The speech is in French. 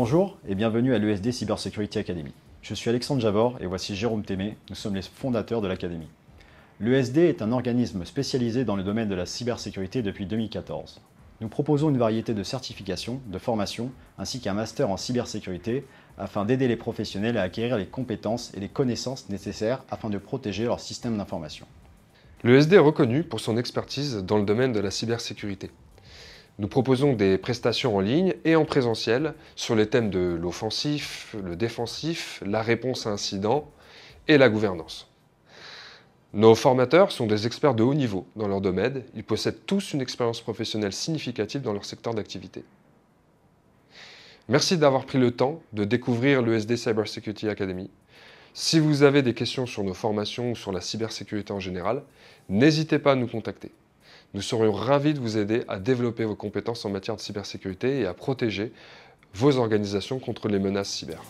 Bonjour et bienvenue à l'ESD Cybersecurity Academy. Je suis Alexandre Javor et voici Jérôme Témé, nous sommes les fondateurs de l'Académie. L'ESD est un organisme spécialisé dans le domaine de la cybersécurité depuis 2014. Nous proposons une variété de certifications, de formations, ainsi qu'un master en cybersécurité afin d'aider les professionnels à acquérir les compétences et les connaissances nécessaires afin de protéger leur système d'information. L'ESD est reconnu pour son expertise dans le domaine de la cybersécurité. Nous proposons des prestations en ligne et en présentiel sur les thèmes de l'offensif, le défensif, la réponse à incidents et la gouvernance. Nos formateurs sont des experts de haut niveau dans leur domaine. Ils possèdent tous une expérience professionnelle significative dans leur secteur d'activité. Merci d'avoir pris le temps de découvrir l'ESD Cybersecurity Academy. Si vous avez des questions sur nos formations ou sur la cybersécurité en général, n'hésitez pas à nous contacter. Nous serions ravis de vous aider à développer vos compétences en matière de cybersécurité et à protéger vos organisations contre les menaces cyber.